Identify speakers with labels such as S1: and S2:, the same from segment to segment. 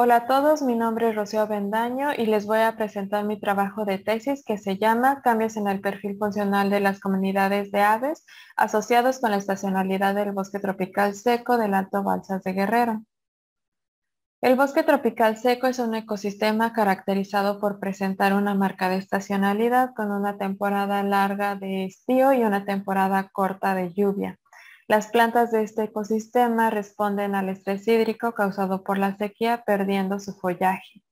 S1: Hola a todos, mi nombre es Rocío Bendaño y les voy a presentar mi trabajo de tesis que se llama Cambios en el perfil funcional de las comunidades de aves asociados con la estacionalidad del bosque tropical seco del Alto Balsas de Guerrero. El bosque tropical seco es un ecosistema caracterizado por presentar una marca de estacionalidad con una temporada larga de estío y una temporada corta de lluvia. Las plantas de este ecosistema responden al estrés hídrico causado por la sequía, perdiendo su follaje.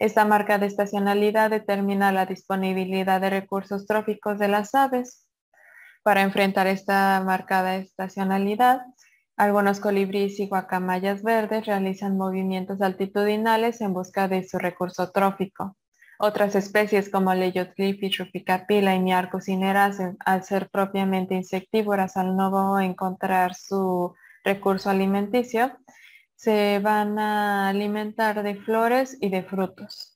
S1: Esta marca de estacionalidad determina la disponibilidad de recursos tróficos de las aves. Para enfrentar esta marcada estacionalidad, algunos colibríes y guacamayas verdes realizan movimientos altitudinales en busca de su recurso trófico. Otras especies como leyotlifi, chupicapila y cocineras, eh, al ser propiamente insectívoras al no encontrar su recurso alimenticio, se van a alimentar de flores y de frutos.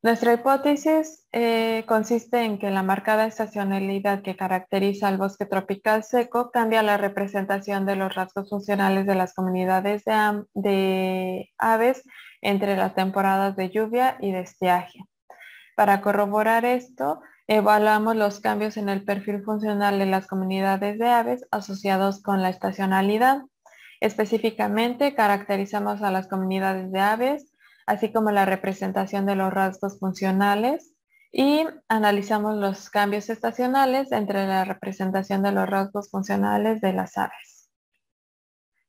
S1: Nuestra hipótesis eh, consiste en que la marcada estacionalidad que caracteriza al bosque tropical seco cambia la representación de los rasgos funcionales de las comunidades de, de aves entre las temporadas de lluvia y de estiaje. Para corroborar esto, evaluamos los cambios en el perfil funcional de las comunidades de aves asociados con la estacionalidad. Específicamente, caracterizamos a las comunidades de aves así como la representación de los rasgos funcionales y analizamos los cambios estacionales entre la representación de los rasgos funcionales de las aves.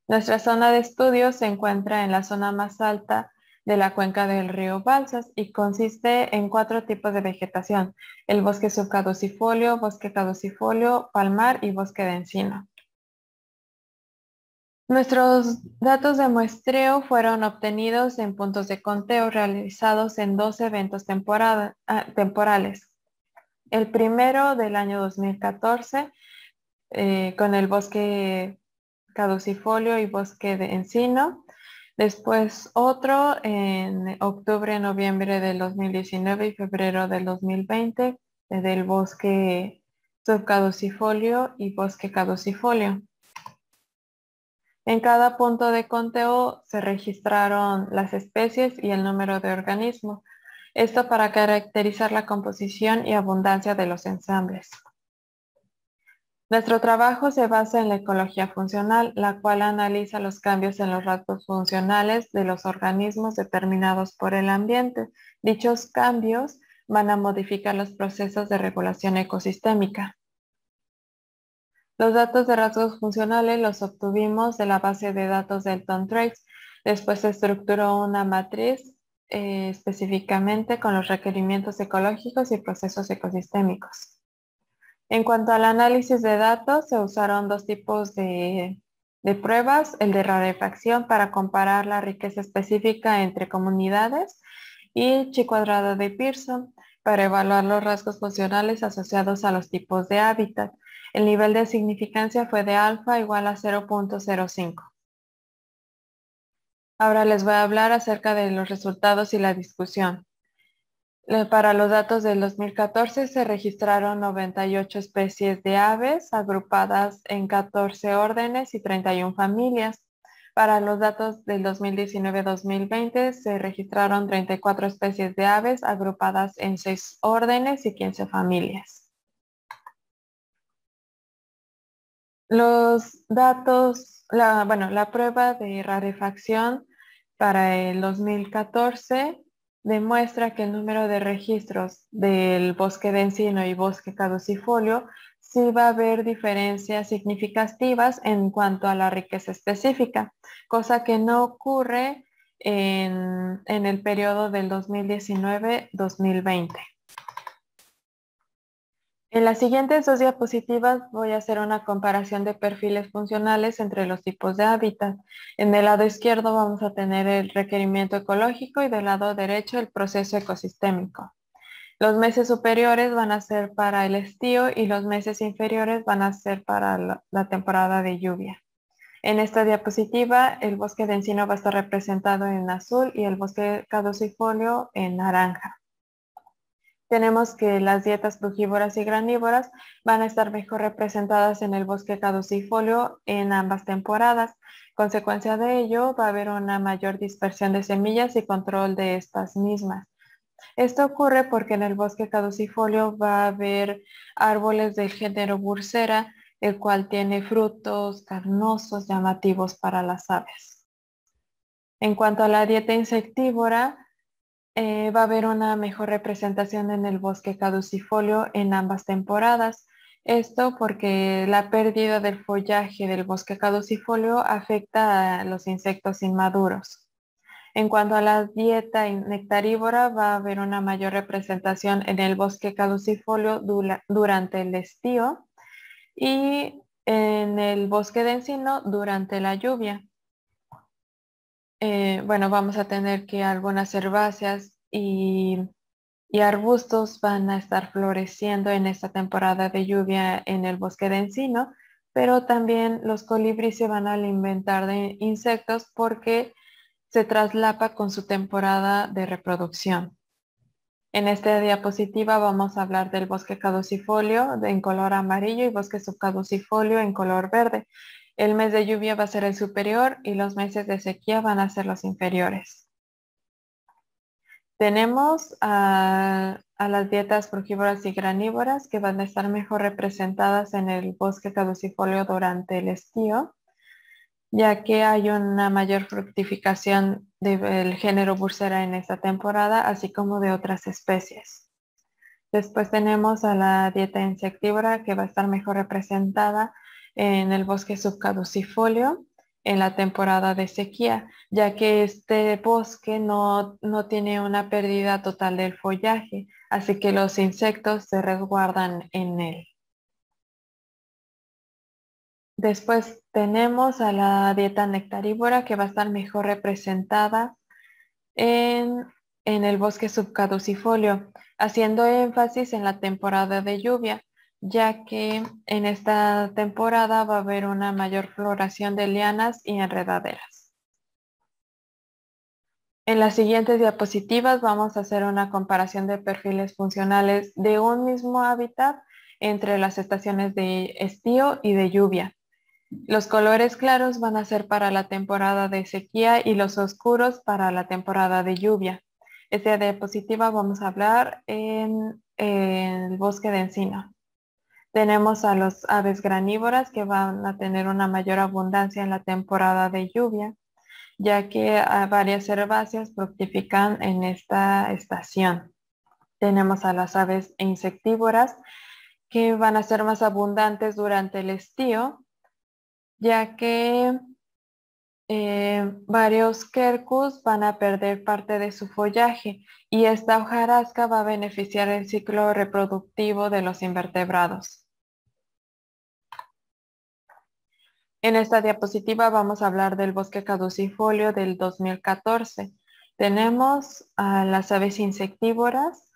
S1: Nuestra zona de estudio se encuentra en la zona más alta de la cuenca del río Balsas y consiste en cuatro tipos de vegetación, el bosque subcaducifolio, bosque caducifolio, palmar y bosque de encino. Nuestros datos de muestreo fueron obtenidos en puntos de conteo realizados en dos eventos ah, temporales. El primero del año 2014 eh, con el bosque caducifolio y bosque de encino. Después otro en octubre, noviembre del 2019 y febrero del 2020 del bosque subcaducifolio y bosque caducifolio. En cada punto de conteo se registraron las especies y el número de organismos. Esto para caracterizar la composición y abundancia de los ensambles. Nuestro trabajo se basa en la ecología funcional, la cual analiza los cambios en los rasgos funcionales de los organismos determinados por el ambiente. Dichos cambios van a modificar los procesos de regulación ecosistémica. Los datos de rasgos funcionales los obtuvimos de la base de datos del Trace. Después se estructuró una matriz eh, específicamente con los requerimientos ecológicos y procesos ecosistémicos. En cuanto al análisis de datos, se usaron dos tipos de, de pruebas, el de rarefacción para comparar la riqueza específica entre comunidades y el chi cuadrado de Pearson para evaluar los rasgos funcionales asociados a los tipos de hábitat. El nivel de significancia fue de alfa igual a 0.05. Ahora les voy a hablar acerca de los resultados y la discusión. Eh, para los datos del 2014 se registraron 98 especies de aves agrupadas en 14 órdenes y 31 familias. Para los datos del 2019-2020 se registraron 34 especies de aves agrupadas en 6 órdenes y 15 familias. Los datos, la, bueno, la prueba de rarefacción para el 2014 demuestra que el número de registros del bosque de encino y bosque caducifolio sí va a haber diferencias significativas en cuanto a la riqueza específica, cosa que no ocurre en, en el periodo del 2019-2020. En las siguientes dos diapositivas voy a hacer una comparación de perfiles funcionales entre los tipos de hábitat. En el lado izquierdo vamos a tener el requerimiento ecológico y del lado derecho el proceso ecosistémico. Los meses superiores van a ser para el estío y los meses inferiores van a ser para la temporada de lluvia. En esta diapositiva el bosque de encino va a estar representado en azul y el bosque caducifolio en naranja tenemos que las dietas frugívoras y granívoras van a estar mejor representadas en el bosque caducifolio en ambas temporadas. Consecuencia de ello, va a haber una mayor dispersión de semillas y control de estas mismas. Esto ocurre porque en el bosque caducifolio va a haber árboles del género bursera, el cual tiene frutos carnosos llamativos para las aves. En cuanto a la dieta insectívora, eh, va a haber una mejor representación en el bosque caducifolio en ambas temporadas. Esto porque la pérdida del follaje del bosque caducifolio afecta a los insectos inmaduros. En cuanto a la dieta nectarívora, va a haber una mayor representación en el bosque caducifolio durante el estío y en el bosque de encino durante la lluvia. Eh, bueno, vamos a tener que algunas herbáceas y, arbustos van a estar floreciendo en esta temporada de lluvia en el bosque de encino, pero también los colibríes se van a alimentar de insectos porque se traslapa con su temporada de reproducción. En esta diapositiva vamos a hablar del bosque caducifolio en color amarillo y bosque subcaducifolio en color verde. El mes de lluvia va a ser el superior y los meses de sequía van a ser los inferiores. Tenemos a, las dietas frugívoras y granívoras que van a estar mejor representadas en el bosque caducifolio durante el estío, ya que hay una mayor fructificación del género bursera en esta temporada, así como de otras especies. Después tenemos a la dieta insectívora que va a estar mejor representada en el bosque subcaducifolio en la temporada de sequía, ya que este bosque no, no tiene una pérdida total del follaje, así que los insectos se resguardan en él. Después tenemos a la dieta nectarívora que va a estar mejor representada en, en el bosque subcaducifolio, haciendo énfasis en la temporada de lluvia, ya que en esta temporada va a haber una mayor floración de lianas y enredaderas. En las siguientes diapositivas vamos a hacer una comparación de perfiles funcionales de un mismo hábitat entre las estaciones de estío y de lluvia. Los colores claros van a ser para la temporada de sequía y los oscuros para la temporada de lluvia. Esta diapositiva vamos a hablar en el bosque de encino. Tenemos a las aves granívoras que van a tener una mayor abundancia en la temporada de lluvia, ya que ah, varias herbáceas fructifican en esta estación. Tenemos a las aves insectívoras que van a ser más abundantes durante el estío, ya que eh, varios quercus van a perder parte de su follaje y esta hojarasca va a beneficiar el ciclo reproductivo de los invertebrados. En esta diapositiva vamos a hablar del bosque caducifolio del 2014. Tenemos a las aves insectívoras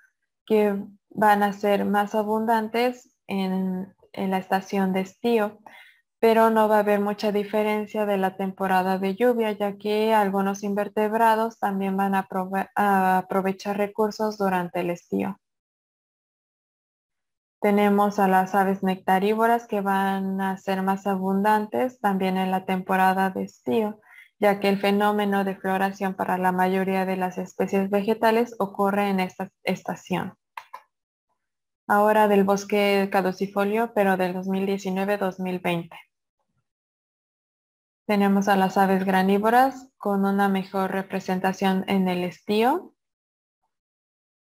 S1: que van a ser más abundantes en, la estación de estío, pero no va a haber mucha diferencia de la temporada de lluvia, ya que algunos invertebrados también van a aprovechar recursos durante el estío. Tenemos a las aves nectarívoras que van a ser más abundantes también en la temporada de estío, ya que el fenómeno de floración para la mayoría de las especies vegetales ocurre en esta estación. Ahora del bosque caducifolio, pero del 2019-2020. Tenemos a las aves granívoras con una mejor representación en el estío,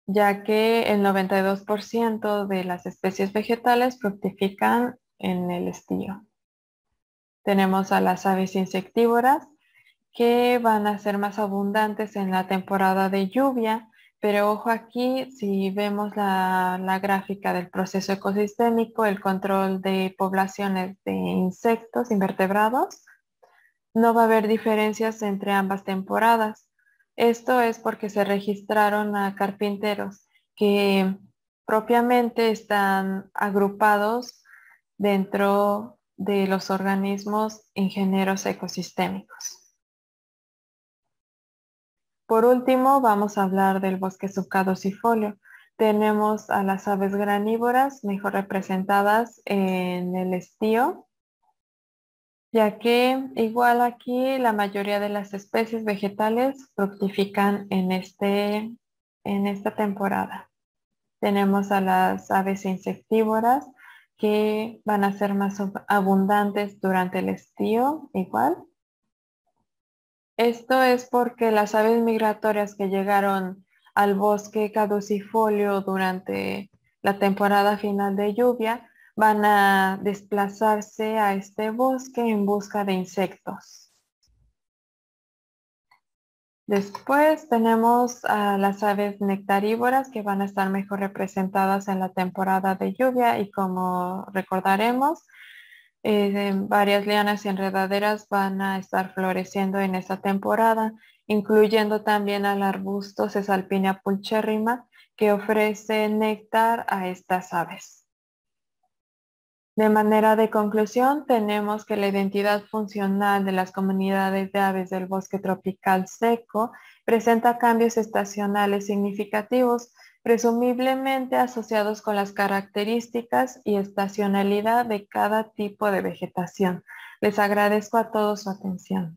S1: ya que el 92% de las especies vegetales fructifican en el estío. Tenemos a las aves insectívoras, que van a ser más abundantes en la temporada de lluvia, pero ojo aquí, si vemos la, la gráfica del proceso ecosistémico, el control de poblaciones de insectos invertebrados, no va a haber diferencias entre ambas temporadas. Esto es porque se registraron a carpinteros que propiamente están agrupados dentro de los organismos ingenieros ecosistémicos. Por último, vamos a hablar del bosque sifolio. Tenemos a las aves granívoras mejor representadas en el estío ya que igual aquí la mayoría de las especies vegetales fructifican en, este, en esta temporada. Tenemos a las aves insectívoras que van a ser más abundantes durante el estío igual. Esto es porque las aves migratorias que llegaron al bosque caducifolio durante la temporada final de lluvia van a desplazarse a este bosque en busca de insectos. Después tenemos a las aves nectarívoras que van a estar mejor representadas en la temporada de lluvia y como recordaremos, eh, varias lianas y enredaderas van a estar floreciendo en esta temporada, incluyendo también al arbusto Cesalpina pulcherrima que ofrece néctar a estas aves. De manera de conclusión, tenemos que la identidad funcional de las comunidades de aves del bosque tropical seco presenta cambios estacionales significativos, presumiblemente asociados con las características y estacionalidad de cada tipo de vegetación. Les agradezco a todos su atención.